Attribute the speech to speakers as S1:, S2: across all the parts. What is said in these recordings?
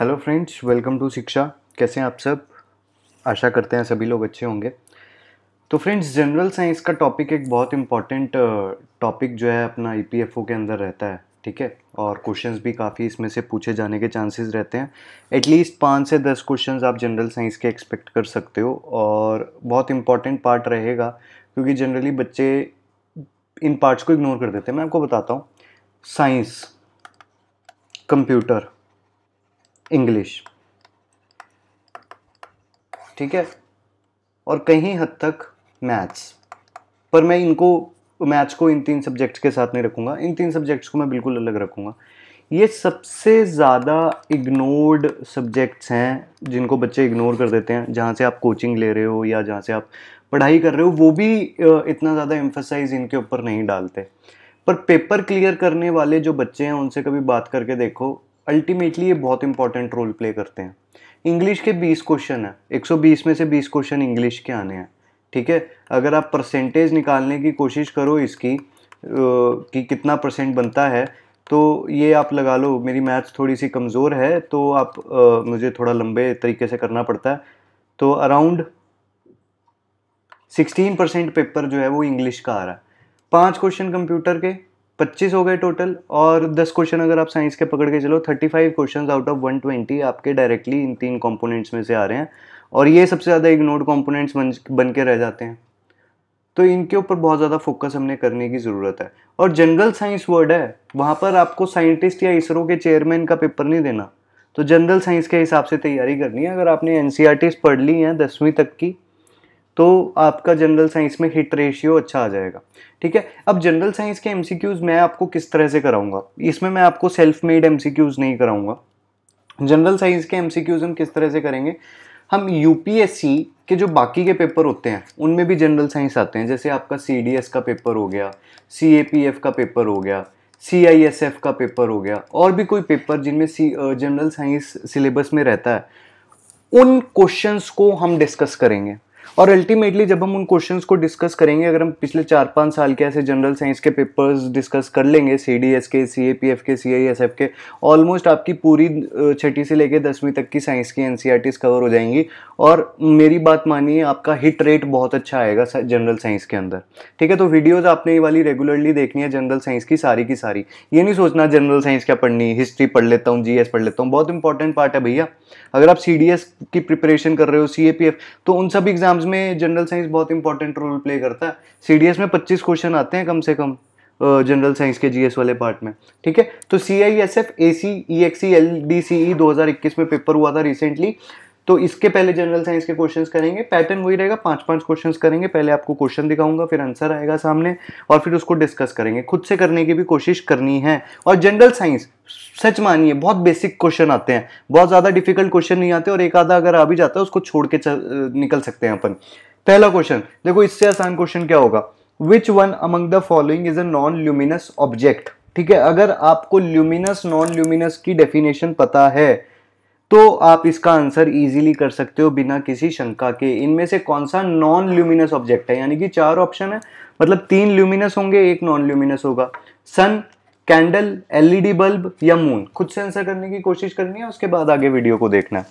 S1: Hello friends welcome to शिक्षा कैसे हैं आप सब आशा करते हैं सभी लोग अच्छे होंगे तो फ्रेंड्स जनरल साइंस का टॉपिक एक बहुत इम्पॉर्टेंट टॉपिक जो है अपना ई e के अंदर रहता है ठीक है और क्वेश्चंस भी काफ़ी इसमें से पूछे जाने के चांसेस रहते हैं एटलीस्ट पाँच से दस क्वेश्चंस आप जनरल साइंस के एक्सपेक्ट कर सकते हो और बहुत इंपॉर्टेंट पार्ट रहेगा क्योंकि जनरली बच्चे इन पार्ट्स को इग्नोर कर देते हैं मैं आपको बताता हूँ साइंस कंप्यूटर इंग्लिश ठीक है और कहीं हद तक मैथ्स पर मैं इनको मैथ्स को इन तीन सब्जेक्ट्स के साथ नहीं रखूंगा इन तीन सब्जेक्ट्स को मैं बिल्कुल अलग रखूंगा ये सबसे ज़्यादा इग्नोर्ड सब्जेक्ट्स हैं जिनको बच्चे इग्नोर कर देते हैं जहाँ से आप कोचिंग ले रहे हो या जहाँ से आप पढ़ाई कर रहे हो वो भी इतना ज़्यादा एम्फोसाइज इनके ऊपर नहीं डालते पर पेपर क्लियर करने वाले जो बच्चे हैं उनसे कभी बात करके देखो अल्टीमेटली ये बहुत इंपॉर्टेंट रोल प्ले करते हैं इंग्लिश के 20 क्वेश्चन हैं 120 में से 20 क्वेश्चन इंग्लिश के आने हैं ठीक है अगर आप परसेंटेज निकालने की कोशिश करो इसकी कि कितना परसेंट बनता है तो ये आप लगा लो मेरी मैथ्स थोड़ी सी कमज़ोर है तो आप आ, मुझे थोड़ा लंबे तरीके से करना पड़ता है तो अराउंड 16 परसेंट पेपर जो है वो इंग्लिश का आ रहा है पांच क्वेश्चन कंप्यूटर के पच्चीस हो गए टोटल और दस क्वेश्चन अगर आप साइंस के पकड़ के चलो thirty five question out of one twenty आपके डायरेक्टली इन तीन कॉम्पोनेंट्स में से आ रहे हैं और ये सबसे ज़्यादा इग्नोर्ड कॉम्पोनेंट्स बन बन के रह जाते हैं तो इनके ऊपर बहुत ज़्यादा फोकस हमने करने की ज़रूरत है और जनरल साइंस वर्ड है वहाँ पर आपको साइंटिस्ट या इसरो के चेयरमैन का पेपर नहीं देना तो जनरल साइंस के हिसाब से तैयारी करनी है अगर आपने एन e पढ़ ली है दसवीं तक की तो आपका जनरल साइंस में हिट रेशियो अच्छा आ जाएगा ठीक है अब जनरल साइंस के एमसीक्यूज मैं आपको किस तरह से कराऊंगा इसमें मैं आपको सेल्फ मेड एमसीक्यूज नहीं कराऊंगा जनरल साइंस के एमसीक्यूज हम किस तरह से करेंगे हम यूपीएससी के जो बाकी के पेपर होते हैं उनमें भी जनरल साइंस आते हैं जैसे आपका सी का पेपर हो गया सी का पेपर हो गया सी का पेपर हो गया और भी कोई पेपर जिनमें सी जनरल साइंस सिलेबस में रहता है उन क्वेश्चंस को हम डिस्कस करेंगे और अल्टीमेटली जब हम उन क्वेश्चन को डिस्कस करेंगे अगर हम पिछले चार पाँच साल के ऐसे जनरल साइंस के पेपर्स डिस्कस कर लेंगे सी डी एस के सी ए पी एफ के सी आई एस एफ के ऑलमोस्ट आपकी पूरी छठी से लेकर दसवीं तक की साइंस की N C R Ts cover हो जाएंगी और मेरी बात मानिए आपका हिट रेट बहुत अच्छा आएगा जनरल साइंस के अंदर ठीक है तो वीडियोज़ आपने ये वाली रेगुलरली देखनी है जनरल साइंस की सारी की सारी ये नहीं सोचना जनरल साइंस क्या पढ़नी हिस्ट्री पढ़ लेता हूँ जी एस पढ़ लेता हूँ बहुत इंपॉर्टेंट पार्ट है भैया अगर आप सी डी एस की प्रिपरेशन कर रहे हो सी ए पी एफ़ तो उन सब एग्जाम्स एग्जाम्स में जनरल साइंस बहुत इंपॉर्टेंट रोल प्ले करता है सीडीएस में 25 क्वेश्चन आते हैं कम से कम जनरल साइंस के जीएस वाले पार्ट में ठीक है तो C I S F A C E एक्सी एल डी सी ई दो में पेपर हुआ था रिसेंटली तो इसके पहले जनरल साइंस के क्वेश्चंस करेंगे पैटर्न वही रहेगा पांच पांच क्वेश्चंस करेंगे पहले आपको क्वेश्चन दिखाऊंगा फिर आंसर आएगा सामने और फिर उसको डिस्कस करेंगे खुद से करने की भी कोशिश करनी है और जनरल साइंस सच मानिए बहुत बेसिक क्वेश्चन आते हैं बहुत ज़्यादा डिफिकल्ट क्वेश्चन नहीं आते और एक आधा अगर आ भी जाता है उसको छोड़ के निकल सकते हैं अपन पहला क्वेश्चन देखो इससे आसान क्वेश्चन क्या होगा which one among the following is a non luminous object ठीक है अगर आपको ल्यूमिनस नॉन ल्यूमिनस की डेफिनेशन पता है तो आप इसका आंसर इजीली कर सकते हो बिना किसी शंका के इनमें से कौन सा नॉन ल्यूमिनस ऑब्जेक्ट है यानी कि चार ऑप्शन है मतलब तीन ल्यूमिनस होंगे एक नॉन ल्यूमिनस होगा सन कैंडल एलईडी बल्ब या मून खुद से आंसर करने की कोशिश करनी है उसके बाद आगे वीडियो को देखना है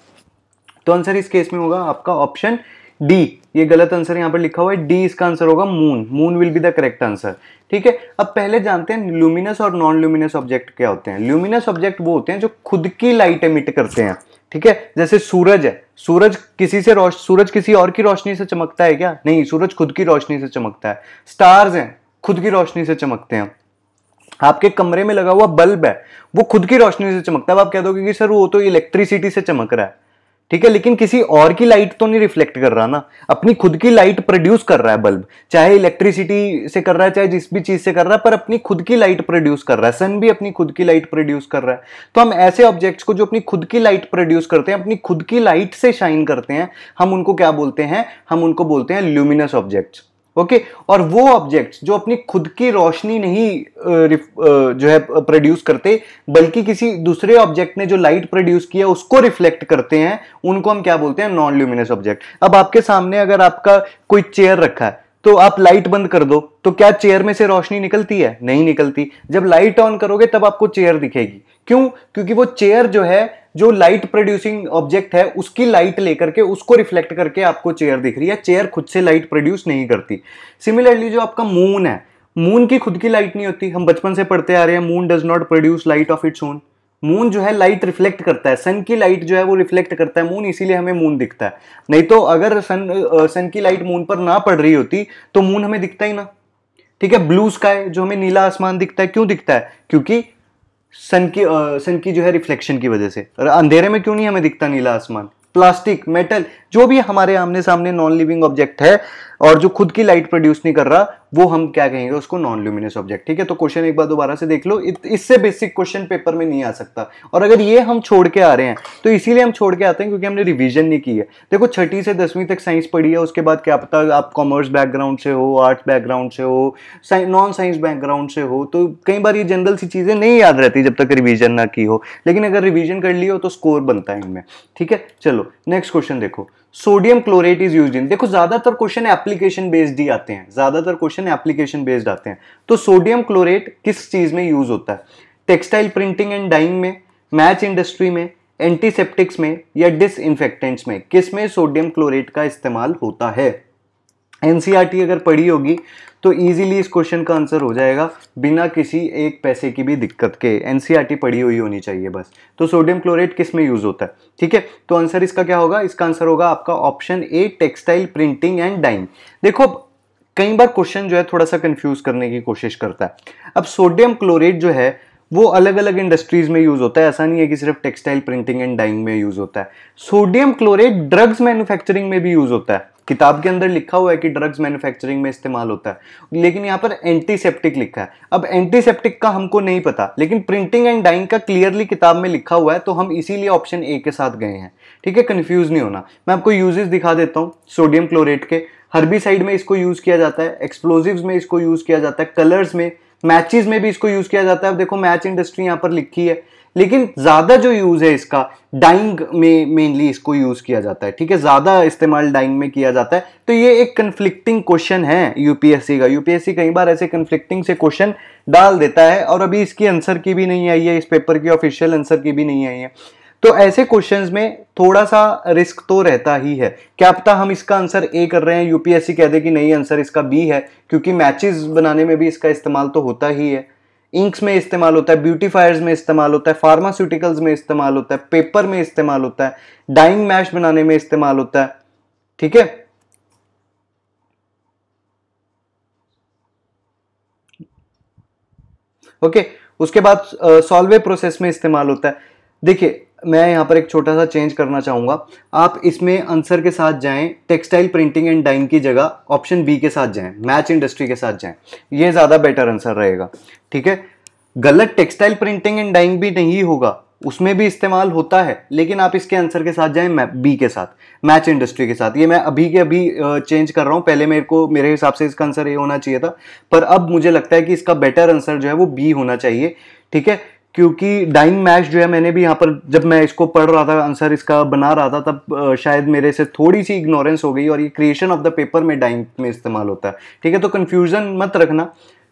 S1: तो आंसर इस केस में होगा आपका ऑप्शन डी ये गलत आंसर यहाँ पर लिखा हुआ है डी इसका आंसर होगा moon moon will be the correct answer ठीक है अब पहले जानते हैं ल्यूमिनस और नॉन ल्यूमिनस ऑब्जेक्ट क्या होते हैं ल्यूमिनस ऑब्जेक्ट वो होते हैं जो खुद की लाइट एमिट करते हैं ठीक है जैसे सूरज है सूरज किसी से सूरज किसी और की रोशनी से चमकता है क्या नहीं सूरज खुद की रोशनी से चमकता है स्टार्स हैं खुद की रोशनी से चमकते हैं आपके कमरे में लगा हुआ बल्ब है वो खुद की रोशनी से चमकता है आप कह दोगे कि सर वो तो इलेक्ट्रिसिटी से चमक रहा है ठीक है लेकिन किसी और की लाइट तो नहीं रिफ्लेक्ट कर रहा ना अपनी खुद की लाइट प्रोड्यूस कर रहा है बल्ब चाहे इलेक्ट्रिसिटी से कर रहा है चाहे जिस भी चीज से कर रहा है पर अपनी खुद की लाइट प्रोड्यूस कर रहा है सन भी अपनी खुद की लाइट प्रोड्यूस कर रहा है तो हम ऐसे ऑब्जेक्ट्स को जो अपनी खुद की लाइट प्रोड्यूस करते हैं अपनी खुद की लाइट से शाइन करते हैं हम उनको क्या बोलते हैं हम उनको बोलते हैं ल्यूमिनस ऑब्जेक्ट्स ओके okay? और वो ऑब्जेक्ट्स जो अपनी खुद की रोशनी नहीं जो है प्रोड्यूस करते बल्कि किसी दूसरे ऑब्जेक्ट ने जो लाइट प्रोड्यूस किया उसको रिफ्लेक्ट करते हैं उनको हम क्या बोलते हैं नॉन ल्यूमिनस ऑब्जेक्ट अब आपके सामने अगर आपका कोई चेयर रखा है तो आप लाइट बंद कर दो तो क्या चेयर में से रोशनी निकलती है नहीं निकलती जब लाइट ऑन करोगे तब आपको चेयर दिखेगी क्यों क्योंकि वो चेयर जो है जो लाइट प्रोड्यूसिंग ऑब्जेक्ट है उसकी लाइट लेकर के उसको रिफ्लेक्ट करके आपको चेयर दिख रही है चेयर खुद से लाइट प्रोड्यूस नहीं करती सिमिलरली जो आपका मून है मून की खुद की लाइट नहीं होती हम बचपन से पढ़ते आ रहे हैं moon does not produce light of its own moon जो है लाइट रिफ्लेक्ट करता है सन की लाइट जो है वो रिफ्लेक्ट करता है मून इसीलिए हमें मून दिखता है नहीं तो अगर सन सन की लाइट मून पर ना पड़ रही होती तो मून हमें दिखता ही ना ठीक है ब्लू स्काई जो हमें नीला आसमान दिखता है क्यों दिखता है क्योंकि सन की सन की जो है रिफ्लेक्शन की वजह से और अंधेरे में क्यों नहीं हमें दिखता नीला आसमान प्लास्टिक मेटल जो भी हमारे आमने सामने नॉन लिविंग ऑब्जेक्ट है और जो खुद की लाइट प्रोड्यूस नहीं कर रहा वो हम क्या कहेंगे उसको नॉन ल्यूमिनस ऑब्जेक्ट ठीक है तो क्वेश्चन एक बार दोबारा से देख लो इससे बेसिक क्वेश्चन पेपर में नहीं आ सकता और अगर ये हम छोड़ के आ रहे हैं तो इसीलिए हम छोड़ के आते हैं क्योंकि हमने रिविजन नहीं की है देखो छठी से दसवीं तक साइंस पढ़ी है उसके बाद क्या पता आप कॉमर्स बैकग्राउंड से हो आर्ट्स बैकग्राउंड से हो नॉन साइंस बैकग्राउंड से हो तो कई बार ये जनरल सी चीज़ें नहीं याद रहती जब तक रिविजन ना की हो लेकिन अगर रिविजन कर ली हो तो स्कोर बनता है इनमें ठीक है चलो नेक्स्ट क्वेश्चन देखो sodium chlorate is use in देखो ज्यादातर क्वेश्चन एप्लीकेशन बेस्ड ही आते हैं ज्यादातर क्वेश्चन एप्लीकेशन बेस्ड आते हैं तो सोडियम क्लोरेट किस चीज में यूज होता है टेक्सटाइल प्रिंटिंग एंड डाइंग में मैच इंडस्ट्री में एंटीसेप्टिक्स में या डिस में किस में सोडियम क्लोरेट का इस्तेमाल होता है एनसीआरटी अगर पढ़ी होगी तो ईजिली इस क्वेश्चन का आंसर हो जाएगा बिना किसी एक पैसे की भी दिक्कत के एनसीईआरटी e पड़ी हुई होनी चाहिए बस तो सोडियम क्लोरेट किस में यूज़ होता है ठीक है तो आंसर इसका क्या होगा इसका आंसर होगा आपका option A textile printing and dyeing देखो कई बार क्वेश्चन जो है थोड़ा सा कंफ्यूज करने की कोशिश करता है अब सोडियम क्लोरेट जो है वो अलग अलग इंडस्ट्रीज में यूज होता है ऐसा नहीं है कि सिर्फ टेक्सटाइल प्रिंटिंग एंड डाइंग में यूज होता है सोडियम क्लोरेट ड्रग्स मैन्युफैक्चरिंग में भी यूज होता है किताब के अंदर लिखा हुआ है कि ड्रग्स मैन्युफैक्चरिंग में इस्तेमाल होता है लेकिन यहाँ पर एंटीसेप्टिक लिखा है अब एंटीसेप्टिक का हमको नहीं पता लेकिन प्रिंटिंग एंड डाइंग का क्लियरली किताब में लिखा हुआ है तो हम इसीलिए ऑप्शन ए के साथ गए हैं ठीक है कन्फ्यूज नहीं होना मैं आपको यूजेस दिखा देता हूँ सोडियम क्लोरेट के हर्बिसाइड में इसको यूज़ किया जाता है एक्सप्लोजिव में इसको यूज़ किया जाता है कलर्स में मैचिज में भी इसको यूज़ किया जाता है अब देखो मैच इंडस्ट्री यहाँ पर लिखी है लेकिन ज़्यादा जो यूज़ है इसका डाइंग में मेनली इसको यूज़ किया जाता है ठीक है ज़्यादा इस्तेमाल डाइंग में किया जाता है तो ये एक कन्फ्लिक्टिंग क्वेश्चन है यूपीएससी का यूपीएससी कई बार ऐसे कन्फ्लिक्टिंग से क्वेश्चन डाल देता है और अभी इसकी आंसर की भी नहीं आई है इस पेपर की ऑफिशियल आंसर की भी नहीं आई है तो ऐसे क्वेश्चंस में थोड़ा सा रिस्क तो रहता ही है क्या पता हम इसका आंसर ए कर रहे हैं यूपीएससी कह दे कि नहीं आंसर इसका बी है क्योंकि मैचेस बनाने में भी इसका इस्तेमाल तो होता ही है इंक्स में इस्तेमाल होता है ब्यूटीफायर्स में इस्तेमाल होता है फार्मास्यूटिकल्स में इस्तेमाल होता है पेपर में इस्तेमाल होता है डाइंग मैश बनाने में इस्तेमाल होता है ठीक है ओके उसके बाद सॉल्वे प्रोसेस में इस्तेमाल होता है देखिए मैं यहाँ पर एक छोटा सा चेंज करना चाहूँगा आप इसमें आंसर के साथ जाएँ टेक्सटाइल प्रिंटिंग एंड डाइंग की जगह ऑप्शन बी के साथ जाएँ मैच इंडस्ट्री के साथ जाएँ ये ज़्यादा बेटर आंसर रहेगा ठीक है गलत टेक्सटाइल प्रिंटिंग एंड डाइंग भी नहीं होगा उसमें भी इस्तेमाल होता है लेकिन आप इसके आंसर के साथ जाएं बी के साथ मैच इंडस्ट्री के साथ ये मैं अभी के अभी चेंज कर रहा हूं पहले मेरे को मेरे हिसाब से इसका आंसर ये होना चाहिए था पर अब मुझे लगता है कि इसका बेटर आंसर जो है वो बी होना चाहिए ठीक है क्योंकि डाइंग मैच जो है मैंने भी यहाँ पर जब मैं इसको पढ़ रहा था आंसर इसका बना रहा था तब शायद मेरे से थोड़ी सी इग्नोरेंस हो गई और ये क्रिएशन ऑफ द पेपर में डाइंग में इस्तेमाल होता है ठीक है तो कन्फ्यूज़न मत रखना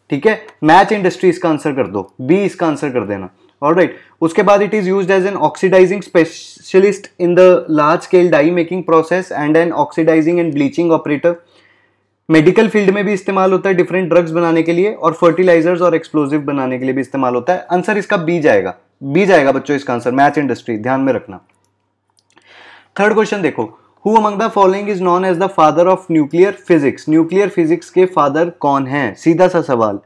S1: ठीक है मैच इंडस्ट्री इसका आंसर कर दो बी इसका आंसर कर देना और राइट right. उसके बाद it is use as an oxidising specialist in the large scale dye making process and an oxidising and bleaching operator medical field में भी इस्तेमाल होता है डिफरेंट ड्रग्स बनाने के लिए और फर्टिलाइजर्स और एक्सप्लोजिव बनाने के लिए भी इस्तेमाल होता है आंसर इसका बी जाएगा बी जाएगा बच्चों इसका आंसर मैथ इंडस्ट्री ध्यान में रखना थर्ड क्वेश्चन देखो who among the following is known as the father of nuclear physics nuclear physics के फादर कौन है सीधा सा सवाल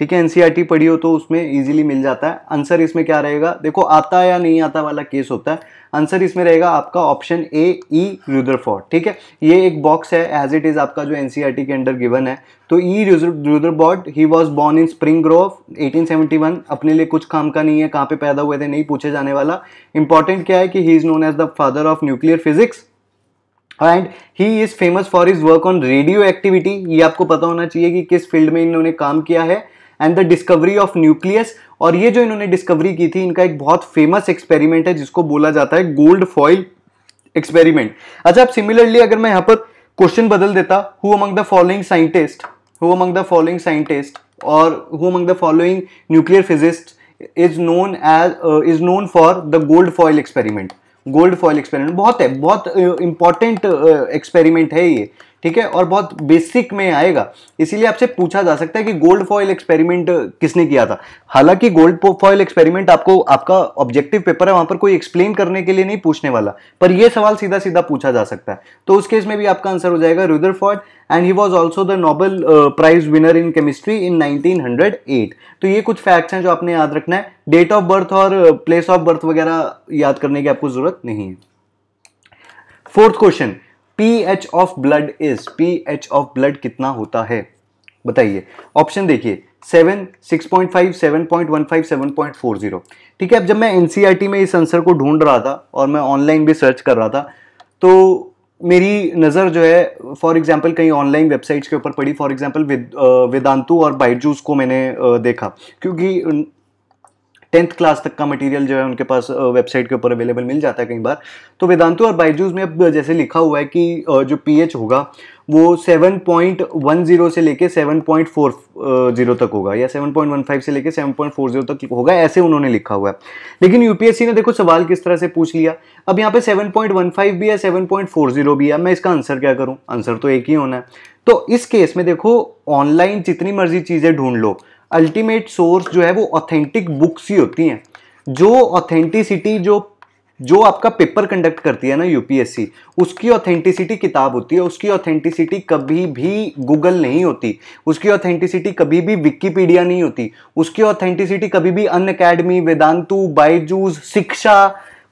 S1: ठीक है एनसीईआरटी e पढ़ी हो तो उसमें इजीली मिल जाता है आंसर इसमें क्या रहेगा देखो आता या नहीं आता वाला केस होता है आंसर इसमें रहेगा आपका ऑप्शन ए ई रुद्रफोर्ड ठीक है ये एक बॉक्स है एज इट इज़ आपका जो एनसीईआरटी e के अंडर गिवन है तो E Rutherford he was born in Spring Grove 1871 अपने लिए कुछ काम का नहीं है कहाँ पे पैदा हुए थे नहीं पूछे जाने वाला इंपॉर्टेंट क्या है कि he is known as the father of nuclear physics and he is famous for his work on radioactivity ये आपको पता होना चाहिए कि किस फील्ड में इन्होंने काम किया है and the discovery of nucleus और ये जो इन्होंने डिस्कवरी की थी इनका एक बहुत फेमस एक्सपेरिमेंट है जिसको बोला जाता है गोल्ड फॉइल एक्सपेरिमेंट अच्छा अब सिमिलरली अगर मैं यहाँ पर क्वेश्चन बदल देता who among the following scientist who among the following scientist और who among the following nuclear physicist is known as is known for the gold foil experiment gold foil experiment बहुत है बहुत इंपॉर्टेंट uh, एक्सपेरिमेंट uh, है ये ठीक है और बहुत बेसिक में आएगा इसीलिए आपसे पूछा जा सकता है कि गोल्ड फॉयल एक्सपेरिमेंट किसने किया था हालांकि गोल्ड फॉयल एक्सपेरिमेंट आपको आपका ऑब्जेक्टिव पेपर है वहां पर कोई एक्सप्लेन करने के लिए नहीं पूछने वाला पर यह सवाल सीधा सीधा पूछा जा सकता है तो उस केस में भी आपका आंसर हो जाएगा Rutherford and he was also the Nobel prize winner in chemistry in nineteen तो ये कुछ फैक्ट्स हैं जो आपने याद रखना है डेट ऑफ बर्थ और प्लेस ऑफ बर्थ वगैरह याद करने की आपको जरूरत नहीं है fourth question P H of blood is P H of blood कितना होता है बताइए ऑप्शन देखिए seven six point five seven point one five seven point four zero ठीक है अब जब मैं एनसीईआरटी e में इस आंसर को ढूंढ रहा था और मैं ऑनलाइन भी सर्च कर रहा था तो मेरी नज़र जो है फॉर एग्जांपल कहीं ऑनलाइन वेबसाइट्स के ऊपर पड़ी फॉर एग्जाम्पल वेदांतु और बाइजूस को मैंने देखा क्योंकि टेंथ क्लास तक का मटेरियल जो है उनके पास वेबसाइट के ऊपर अवेलेबल मिल जाता है कई बार तो वेदांतु और बाइजूज में अब जैसे लिखा हुआ है कि जो पी होगा वो 7.10 से लेके 7.40 तक होगा या 7.15 से लेके 7.40 तक होगा ऐसे उन्होंने लिखा हुआ है लेकिन यूपीएससी ने देखो सवाल किस तरह से पूछ लिया अब यहाँ पे 7.15 भी है 7.40 भी है मैं इसका आंसर क्या करूँ आंसर तो एक ही होना है तो इस केस में देखो ऑनलाइन जितनी मर्जी चीज़ें ढूंढ लो अल्टीमेट सोर्स जो है वो ऑथेंटिक बुक्स ही होती हैं जो ऑथेंटिसिटी जो जो आपका पेपर कंडक्ट करती है ना यूपीएससी उसकी ऑथेंटिसिटी किताब होती है उसकी ऑथेंटिसिटी कभी भी गूगल नहीं होती उसकी ऑथेंटिसिटी कभी भी विकीपीडिया नहीं होती उसकी ऑथेंटिसिटी कभी भी अन अकेडमी वेदांतु बाईजूज शिक्षा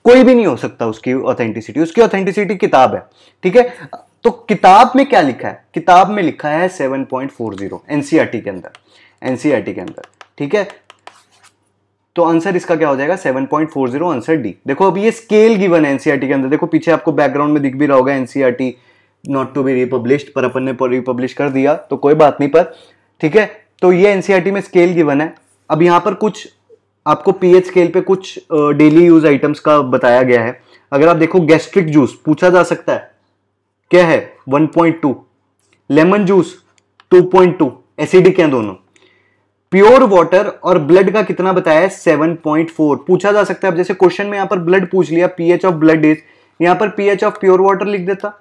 S1: कोई भी नहीं हो सकता उसकी ऑथेंटिसिटी उसकी ऑथेंटिसिटी किताब है ठीक है तो किताब में क्या लिखा है किताब में लिखा है जीरो एनसीआरटी e के अंदर एनसीआरटी के अंदर ठीक है तो आंसर इसका क्या हो जाएगा 7.40 आंसर डी देखो अभी ये स्केल गिवन है एनसीआरटी के अंदर देखो पीछे आपको बैकग्राउंड में दिख भी रहा होगा NCRT not to be republish पर अपन ने रिपब्लिश कर दिया तो कोई बात नहीं पर ठीक है तो ये एनसीआरटी में स्केल गिवन है अब यहां पर कुछ आपको पीएच स्केल पे कुछ डेली यूज आइटम्स का बताया गया है अगर आप देखो गैस्ट्रिक जूस पूछा जा सकता है क्या है 1.2 लेमन जूस 2.2 एसिडिक है दोनों प्योर वाटर और ब्लड का कितना बताया सेवन पॉइंट फोर पूछा जा सकता है अब जैसे क्वेश्चन में यहां पर ब्लड पूछ लिया पीएच ऑफ ब्लड इज यहां पर पीएच ऑफ प्योर वाटर लिख देता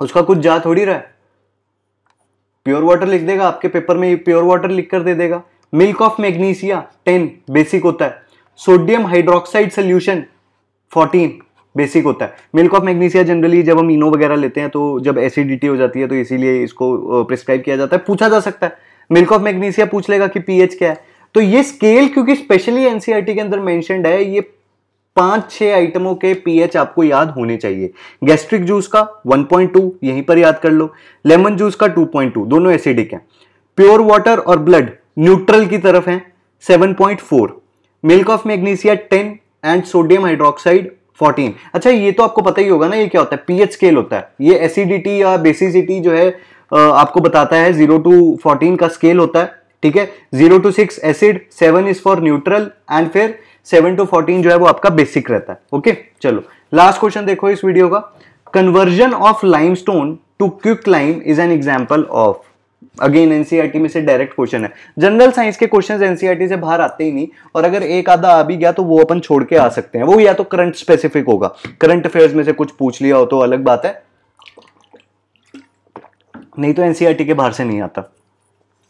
S1: उसका कुछ जा थोड़ी रहा है प्योर वाटर लिख देगा आपके पेपर में प्योर वाटर लिख कर दे देगा milk of magnesia ten basic होता है sodium hydroxide solution fourteen basic होता है मिल्क ऑफ मैग्नीशिया जनरली जब हम इनो वगैरह लेते हैं तो जब एसिडिटी हो जाती है तो इसीलिए इसको प्रिस्क्राइब किया जाता है पूछा जा सकता है मिल्क ऑफ मैग्नीशिया पूछ लेगा कि पीएच क्या है तो ये स्केल क्योंकि स्पेशली एनसीईआरटी e के अंदर मेंशनड है ये पांच छह आइटमों के पीएच आपको याद होने चाहिए गैस्ट्रिक जूस का 1.2 यहीं पर याद कर लो लेमन जूस का 2.2 दोनों एसिडिक हैं प्योर वाटर और ब्लड न्यूट्रल की तरफ है 7.4 milk of magnesia 10 and sodium hydroxide 14 अच्छा ये तो आपको पता ही होगा ना ये क्या होता है पीएच स्केल होता है ये एसिडिटी या बेसिसिटी जो है आपको बताता है जीरो टू फोर्टीन का स्केल होता है ठीक है zero to six acid seven is for neutral and फिर सेवन टू फोर्टीन जो है वो आपका बेसिक रहता है ओके चलो लास्ट क्वेश्चन देखो इस वीडियो का conversion of lime stone to quick lime is an example of again NCERT में से डायरेक्ट क्वेश्चन है जनरल साइंस के क्वेश्चन एनसीईआरटी e से बाहर आते ही नहीं और अगर एक आधा आ भी गया तो वो अपन छोड़ के आ सकते हैं वो या तो करंट स्पेसिफिक होगा करंट अफेयर्स में से कुछ पूछ लिया हो तो अलग बात है नहीं तो एन e के बाहर से नहीं आता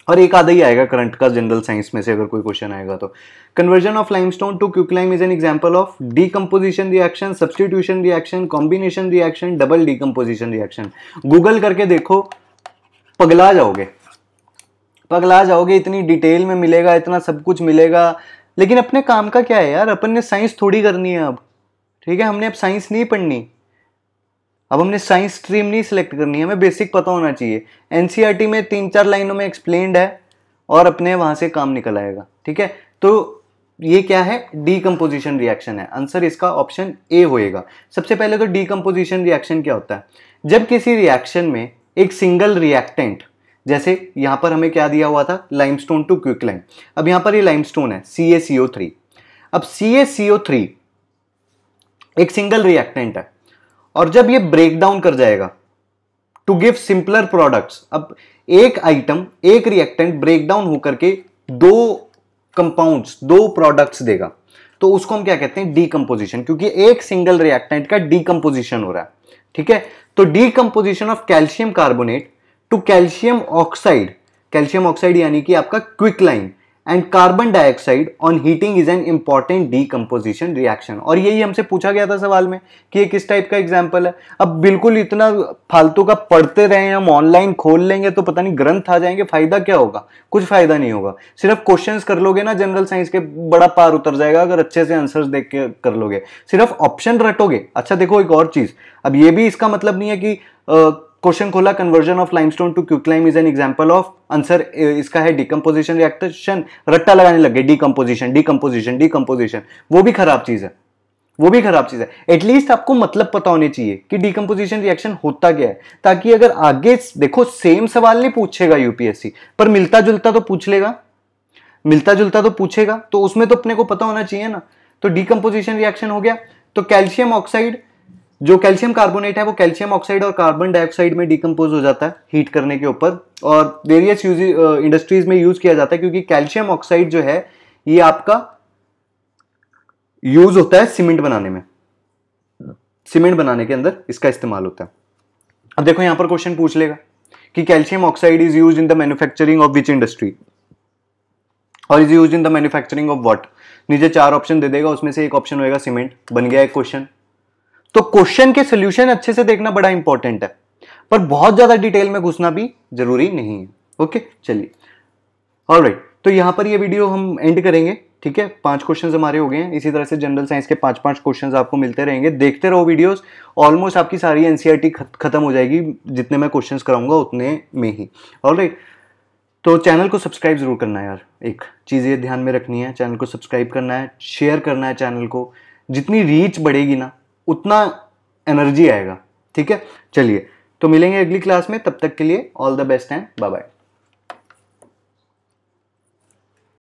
S1: और एक आधा ही आएगा करंट का जनरल साइंस में से अगर कोई क्वेश्चन आएगा तो conversion of limestone to quicklime is an example of decomposition reaction substitution reaction combination reaction double decomposition reaction Google करके देखो पगला जाओगे पगला जाओगे इतनी डिटेल में मिलेगा इतना सब कुछ मिलेगा लेकिन अपने काम का क्या है यार अपन ने साइंस थोड़ी करनी है अब ठीक है हमने अब साइंस नहीं पढ़नी अब हमने साइंस स्ट्रीम नहीं सिलेक्ट करनी है हमें बेसिक पता होना चाहिए एनसीईआरटी e में तीन चार लाइनों में एक्सप्लेन्ड है और अपने वहां से काम निकल आएगा ठीक है तो ये क्या है डीकम्पोजिशन रिएक्शन है आंसर इसका ऑप्शन ए होएगा सबसे पहले तो डीकम्पोजिशन रिएक्शन क्या होता है जब किसी रिएक्शन में एक सिंगल रिएक्टेंट जैसे यहां पर हमें क्या दिया हुआ था लाइमस्टोन टू क्विकलाइन अब यहां पर ये लाइमस्टोन है सी ओ थ्री अब सी सी ओ थ्री एक सिंगल रिएक्टेंट है और जब ये ब्रेक डाउन कर जाएगा टू गिव सिंपलर प्रोडक्ट्स अब एक आइटम एक रिएक्टेंट ब्रेक डाउन होकर के दो कंपाउंड्स दो प्रोडक्ट्स देगा तो उसको हम क्या कहते हैं डीकम्पोजिशन क्योंकि एक सिंगल रिएक्टेंट का डीकम्पोजिशन हो रहा है ठीक है तो decomposition of calcium carbonate to calcium oxide calcium oxide यानी कि आपका quick lime and carbon dioxide on heating is an important decomposition reaction और यही हमसे पूछा गया था सवाल में कि ये किस टाइप का एग्जाम्पल है अब बिल्कुल इतना फालतू का पढ़ते रहे हम ऑनलाइन खोल लेंगे तो पता नहीं ग्रंथ आ जाएंगे फायदा क्या होगा कुछ फायदा नहीं होगा सिर्फ क्वेश्चन कर लोगे ना जनरल साइंस के बड़ा पार उतर जाएगा अगर अच्छे से आंसर देख के कर लोगे सिर्फ ऑप्शन रटोगे अच्छा देखो एक और चीज अब ये भी इसका मतलब नहीं है कि क्वेश्चन खोला conversion of limestone to quicklime is an example of answer इसका है डिकम्पोजिशन रिएक्शन रट्टा लगाने लगे डिकम्पोजिशन डिकम्पोजिशन डिकम्पोजिशन वो भी खराब चीज है वो भी खराब चीज है एटलीस्ट आपको मतलब पता होने चाहिए कि डिकम्पोजिशन रिएक्शन होता क्या है ताकि अगर आगे देखो सेम सवाल नहीं पूछेगा यूपीएससी पर मिलता जुलता तो पूछ लेगा मिलता जुलता तो पूछेगा तो उसमें तो अपने को पता होना चाहिए ना तो डिकम्पोजिशन रिएक्शन हो गया तो कैल्शियम ऑक्साइड जो कैल्शियम कार्बोनेट है वो कैल्शियम ऑक्साइड और कार्बन डाइऑक्साइड में डिकम्पोज हो जाता है हीट करने के ऊपर और वेरियस यूज इंडस्ट्रीज में यूज किया जाता है क्योंकि कैल्शियम ऑक्साइड जो है ये आपका यूज होता है सीमेंट बनाने में सीमेंट बनाने के अंदर इसका इस्तेमाल होता है अब देखो यहां पर क्वेश्चन पूछ लेगा कि calcium oxide is use in the manufacturing of which industry और is use in the manufacturing of what नीचे चार ऑप्शन दे देगा उसमें से एक ऑप्शन होगा सीमेंट बन गया एक क्वेश्चन तो क्वेश्चन के सोल्यूशन अच्छे से देखना बड़ा इंपॉर्टेंट है पर बहुत ज्यादा डिटेल में घुसना भी जरूरी नहीं है ओके चलिए ऑल राइट तो यहां पर ये वीडियो हम एंड करेंगे ठीक है पांच क्वेश्चंस हमारे हो गए हैं इसी तरह से जनरल साइंस के पांच पांच क्वेश्चंस आपको मिलते रहेंगे देखते रहो वीडियोस ऑलमोस्ट आपकी सारी एनसीईआरटी e खत्म हो जाएगी जितने मैं क्वेश्चंस कराऊंगा उतने में ही राइट तो चैनल को सब्सक्राइब जरूर करना है यार एक चीज़ ये ध्यान में रखनी है चैनल को सब्सक्राइब करना है शेयर करना है चैनल को जितनी रीच बढ़ेगी ना उतना एनर्जी आएगा ठीक है चलिए तो मिलेंगे अगली क्लास में तब तक के लिए all the best and bye bye